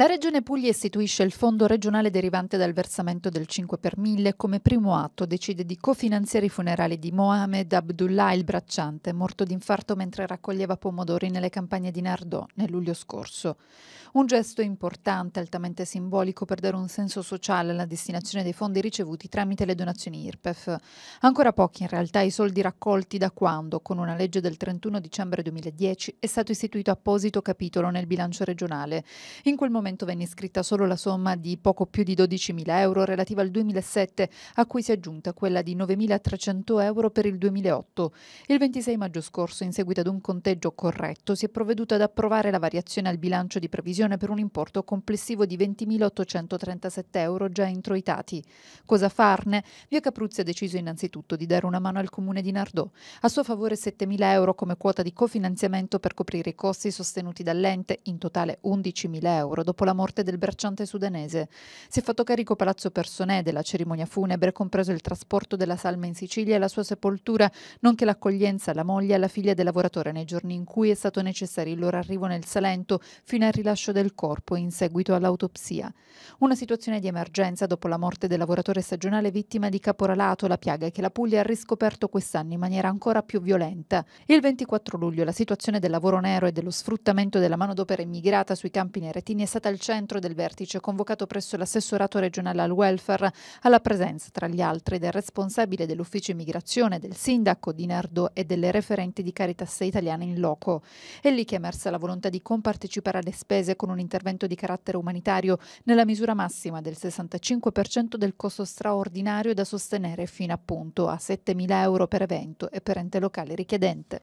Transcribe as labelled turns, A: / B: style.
A: La Regione Puglia istituisce il fondo regionale derivante dal versamento del 5 per 1000 come primo atto decide di cofinanziare i funerali di Mohamed Abdullah il bracciante, morto di infarto mentre raccoglieva pomodori nelle campagne di Nardò nel luglio scorso. Un gesto importante, altamente simbolico per dare un senso sociale alla destinazione dei fondi ricevuti tramite le donazioni IRPEF. Ancora pochi in realtà i soldi raccolti da quando, con una legge del 31 dicembre 2010, è stato istituito apposito capitolo nel bilancio regionale. In quel momento documento venne iscritta solo la somma di poco più di 12.000 euro relativa al 2007, a cui si è aggiunta quella di 9.300 euro per il 2008. Il 26 maggio scorso, in seguito ad un conteggio corretto, si è provveduto ad approvare la variazione al bilancio di previsione per un importo complessivo di 20.837 euro già introitati. Cosa farne? Via Capruzzi ha deciso innanzitutto di dare una mano al comune di Nardò. A suo favore 7.000 euro come quota di cofinanziamento per coprire i costi sostenuti dall'ente, in totale 11.000 euro dopo dopo la morte del bracciante sudanese. Si è fatto carico Palazzo Personè della cerimonia funebre, compreso il trasporto della salma in Sicilia e la sua sepoltura, nonché l'accoglienza alla moglie e alla figlia del lavoratore nei giorni in cui è stato necessario il loro arrivo nel Salento fino al rilascio del corpo in seguito all'autopsia. Una situazione di emergenza dopo la morte del lavoratore stagionale vittima di caporalato, la piaga che la Puglia ha riscoperto quest'anno in maniera ancora più violenta. Il 24 luglio la situazione del lavoro nero e dello sfruttamento della manodopera immigrata sui campi neretini è stata stata al centro del vertice convocato presso l'assessorato regionale al welfare, alla presenza tra gli altri del responsabile dell'ufficio immigrazione, del sindaco di Nardo e delle referenti di Caritas Italiana in loco. È lì che è emersa la volontà di compartecipare alle spese con un intervento di carattere umanitario nella misura massima del 65% del costo straordinario da sostenere fino appunto a 7.000 euro per evento e per ente locale richiedente.